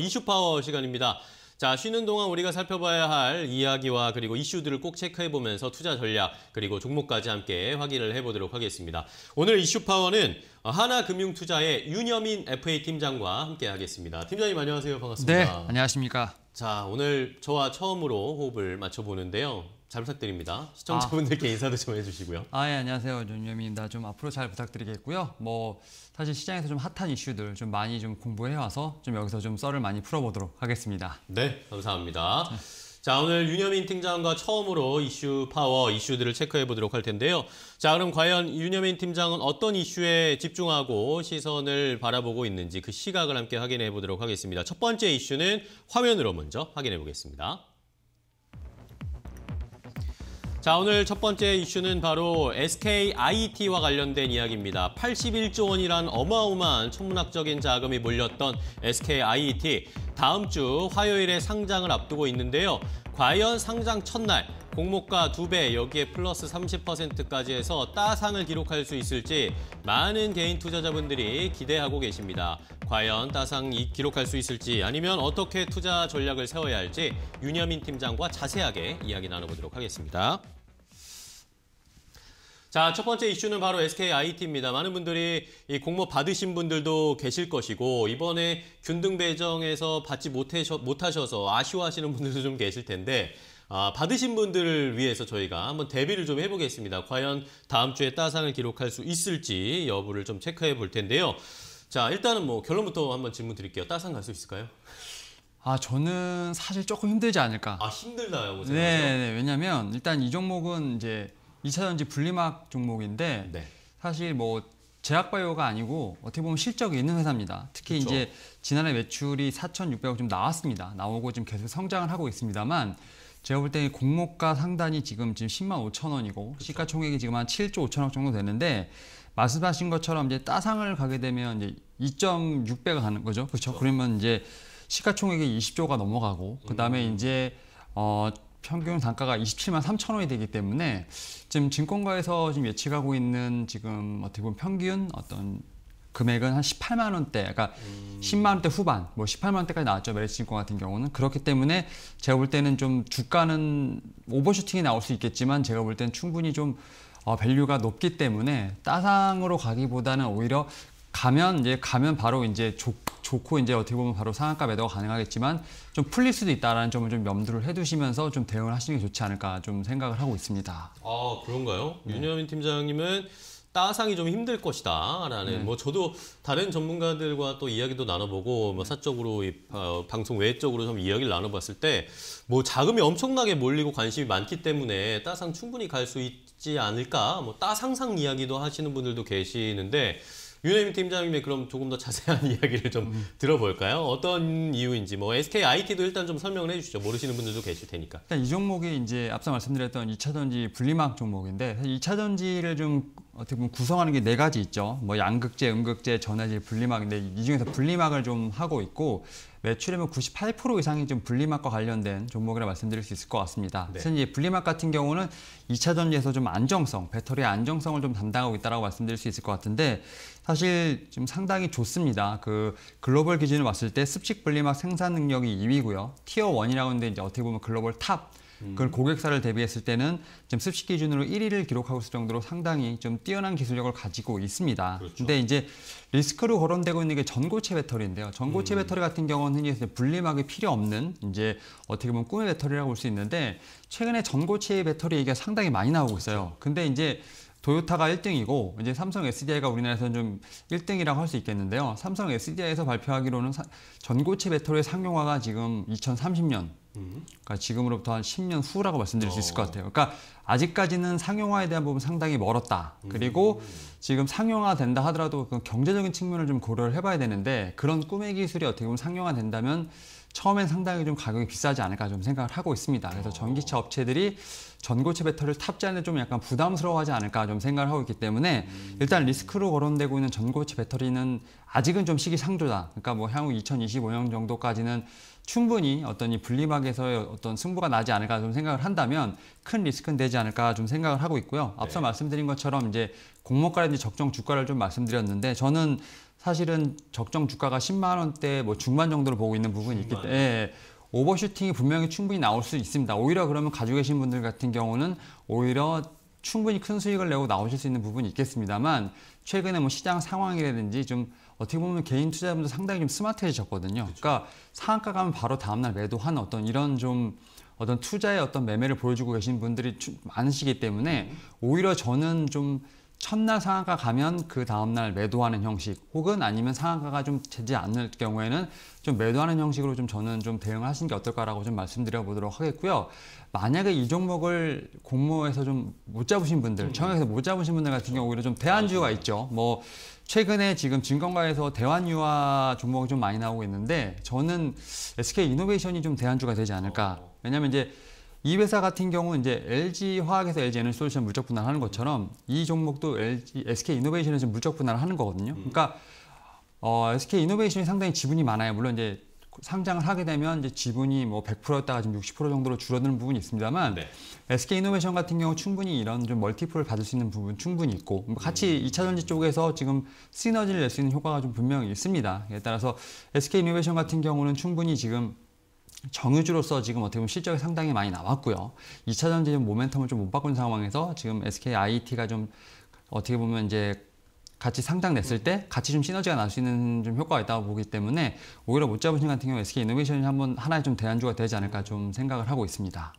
이슈파워 시간입니다. 자, 쉬는 동안 우리가 살펴봐야 할 이야기와 그리고 이슈들을 꼭 체크해보면서 투자 전략 그리고 종목까지 함께 확인을 해보도록 하겠습니다. 오늘 이슈파워는 하나금융투자의 윤여민 FA 팀장과 함께 하겠습니다. 팀장님 안녕하세요. 반갑습니다. 네, 안녕하십니까. 자, 오늘 저와 처음으로 호흡을 맞춰보는데요. 잘 부탁드립니다. 시청자분들께 아. 인사도 좀 해주시고요. 아, 예, 안녕하세요. 윤유미입니다. 좀 앞으로 잘 부탁드리겠고요. 뭐, 사실 시장에서 좀 핫한 이슈들 좀 많이 좀 공부해와서 좀 여기서 좀 썰을 많이 풀어보도록 하겠습니다. 네, 감사합니다. 네. 자, 오늘 유념인 팀장과 처음으로 이슈 파워 이슈들을 체크해 보도록 할 텐데요. 자, 그럼 과연 유념인 팀장은 어떤 이슈에 집중하고 시선을 바라보고 있는지 그 시각을 함께 확인해 보도록 하겠습니다. 첫 번째 이슈는 화면으로 먼저 확인해 보겠습니다. 자, 오늘 첫 번째 이슈는 바로 SK IT와 관련된 이야기입니다. 81조 원이란 어마어마한 천문학적인 자금이 몰렸던 SK IT. 다음 주 화요일에 상장을 앞두고 있는데요. 과연 상장 첫날 공모가 두 배 여기에 플러스 30%까지 해서 따상을 기록할 수 있을지 많은 개인 투자자분들이 기대하고 계십니다. 과연 따상 기록할 수 있을지 아니면 어떻게 투자 전략을 세워야 할지 윤여민 팀장과 자세하게 이야기 나눠보도록 하겠습니다. 자, 첫 번째 이슈는 바로 SKIT입니다. 많은 분들이 이 공모 받으신 분들도 계실 것이고 이번에 균등 배정에서 받지 못하셔, 못하셔서 아쉬워하시는 분들도 좀 계실 텐데 아, 받으신 분들을 위해서 저희가 한번 대비를 좀 해보겠습니다. 과연 다음 주에 따상을 기록할 수 있을지 여부를 좀 체크해 볼 텐데요. 자, 일단은 뭐 결론부터 한번 질문 드릴게요. 따상 갈 수 있을까요? 아 저는 사실 조금 힘들지 않을까. 아 힘들다요. 네, 네. 왜냐하면 일단 이 종목은 이제 이차전지 분리막 종목인데 네. 사실 뭐 제약바이오가 아니고 어떻게 보면 실적이 있는 회사입니다. 특히 그쵸. 그렇죠. 이제 지난해 매출이 4,600억 좀 나왔습니다. 나오고 지금 계속 성장을 하고 있습니다만 제가 볼 때 공모가 상단이 지금 지금 10만 5천 원이고 그쵸. 그렇죠. 시가총액이 지금 한 7조 5천억 정도 되는데 말씀하신 것처럼 이제 따상을 가게 되면 이제 2.6배가 가는 거죠. 그렇죠? 그 그러면 이제 시가총액이 20조가 넘어가고 그다음에 음. 이제 어 평균 단가가 27만 3천 원이 되기 때문에 지금 증권가에서 지금 예측하고 있는 지금 어떻게 보면 평균 어떤 금액은 한 18만 원대, 그러니까 음. 10만 원대 후반, 뭐 18만 원대까지 나왔죠 메리츠증권 같은 경우는 그렇기 때문에 제가 볼 때는 좀 주가는 오버슈팅이 나올 수 있겠지만 제가 볼 때는 충분히 좀 어, 밸류가 높기 때문에 따상으로 가기보다는 오히려 가면 이제 가면 바로 이제 조, 좋고 이제 어떻게 보면 바로 상한가 매도가 가능하겠지만 좀 풀릴 수도 있다라는 점을 좀 염두를 해두시면서 좀 대응을 하시는 게 좋지 않을까 좀 생각을 하고 있습니다. 아 그런가요? 네. 윤여민 팀장님은 따상이 좀 힘들 것이다라는 네. 뭐 저도 다른 전문가들과 또 이야기도 나눠보고 뭐 사적으로 이, 어, 방송 외적으로좀 이야기를 나눠봤을 때 뭐 자금이 엄청나게 몰리고 관심이 많기 때문에 따상 충분히 갈 수 있지 않을까 뭐 따상상 이야기도 하시는 분들도 계시는데 유혜민 팀장님의 그럼 조금 더 자세한 이야기를 좀 음. 들어볼까요? 어떤 이유인지 뭐 SK IT도 일단 좀 설명을 해주시죠. 모르시는 분들도 계실 테니까. 일단 이 종목이 이제 앞서 말씀드렸던 2차 전지 분리막 종목인데 2차 전지를 좀 어떻게 보면 구성하는 게 네 가지 있죠. 뭐 양극재, 음극재, 전화지 분리막인데 이 중에서 분리막을 좀 하고 있고 매출이면 98% 이상이 좀 분리막과 관련된 종목이라 말씀드릴 수 있을 것 같습니다. 네. 그래서 사제 분리막 같은 경우는 2차 전지에서 좀 안정성, 배터리의 안정성을 좀 담당하고 있다고 말씀드릴 수 있을 것 같은데 사실 지금 상당히 좋습니다. 그 글로벌 기준을 봤을 때 습식 분리막 생산 능력이 2위고요. 티어 1이라는데 이제 어떻게 보면 글로벌 탑 그걸 고객사를 대비했을 때는 지금 습식 기준으로 1위를 기록하고 있을 정도로 상당히 좀 뛰어난 기술력을 가지고 있습니다. 그렇죠. 근데 이제 리스크로 거론되고 있는 게 전고체 배터리인데요. 전고체 음. 배터리 같은 경우는 흔히 분리막이 필요 없는 이제 어떻게 보면 꿈의 배터리라고 볼 수 있는데 최근에 전고체 배터리 얘기가 상당히 많이 나오고 있어요. 근데 이제 도요타가 1등이고 이제 삼성 SDI가 우리나라에서는 좀 1등이라고 할 수 있겠는데요. 삼성 SDI에서 발표하기로는 사, 전고체 배터리 상용화가 지금 2030년 그러니까 지금으로부터 한 10년 후라고 말씀드릴 수 있을 것 어. 같아요. 그러니까 아직까지는 상용화에 대한 부분 상당히 멀었다. 그리고 음. 지금 상용화 된다 하더라도 그 경제적인 측면을 좀 고려를 해봐야 되는데 그런 꿈의 기술이 어떻게 보면 상용화 된다면 처음엔 상당히 좀 가격이 비싸지 않을까 좀 생각을 하고 있습니다. 그래서 전기차 업체들이 전고체 배터리를 탑재하는 좀 약간 부담스러워하지 않을까 좀 생각을 하고 있기 때문에 일단 리스크로 거론되고 있는 전고체 배터리는 아직은 좀 시기상조다. 그러니까 뭐 향후 2025년 정도까지는 충분히 어떤 이 분리막에서의 어떤 승부가 나지 않을까 좀 생각을 한다면 큰 리스크는 되지 않을까 좀 생각을 하고 있고요. 앞서 네. 말씀드린 것처럼 이제 공모가라든지 적정 주가를 좀 말씀드렸는데 저는 사실은 적정 주가가 10만 원대 뭐 중반 정도로 보고 있는 부분이 있기 때문에 예, 오버슈팅이 분명히 충분히 나올 수 있습니다. 오히려 그러면 가지고 계신 분들 같은 경우는 오히려 충분히 큰 수익을 내고 나오실 수 있는 부분이 있겠습니다만 최근에 뭐 시장 상황이라든지 좀 어떻게 보면 개인 투자자분들 상당히 좀 스마트해졌거든요. 그렇 그러니까 상한가 가면 바로 다음날 매도한 어떤 이런 좀 어떤 투자의 어떤 매매를 보여주고 계신 분들이 많으시기 때문에 음. 오히려 저는 좀 첫날 상한가 가면 그 다음날 매도하는 형식 혹은 아니면 상한가가 좀 되지 않을 경우에는 좀 매도하는 형식으로 좀 저는 좀 대응하시는 게 어떨까라고 좀 말씀드려 보도록 하겠고요. 만약에 이 종목을 공모에서 좀 못 잡으신 분들, 청약에서 음. 못 잡으신 분들 같은 경우 오히려 좀 대안주가 있죠. 뭐 최근에 지금 증권가에서 대환유화 종목이 좀 많이 나오고 있는데 저는 SK 이노베이션이 좀 대안주가 되지 않을까. 어. 왜냐면 이제 이 회사 같은 경우 이제 LG 화학에서 LG 에너지 솔루션 물적 분할하는 것처럼 이 종목도 LG SK 이노베이션에서 물적 분할하는 을 거거든요. 음. 그러니까 어, SK 이노베이션이 상당히 지분이 많아요. 물론 이제 상장을 하게 되면 이제 지분이 뭐 100%였다가 지금 60% 정도로 줄어드는 부분이 있습니다만 네. SK 이노베이션 같은 경우 충분히 이런 좀 멀티플을 받을 수 있는 부분 충분히 있고 뭐 같이 음. 이차 전지 쪽에서 지금 시너지를 낼 수 있는 효과가 좀 분명히 있습니다. 따라서 SK 이노베이션 같은 경우는 충분히 지금 정유주로서 지금 어떻게 보면 실적이 상당히 많이 나왔고요. 2차 전지는 모멘텀을 좀 못 바꾼 상황에서 지금 SK IT가 좀 어떻게 보면 이제 같이 상당냈을때 같이 좀 시너지가 날 수 있는 좀 효과가 있다고 보기 때문에 오히려 못 잡으신 같은 경우 SK 이노베이션이 한 번 하나의 좀 대안주가 되지 않을까 좀 생각을 하고 있습니다.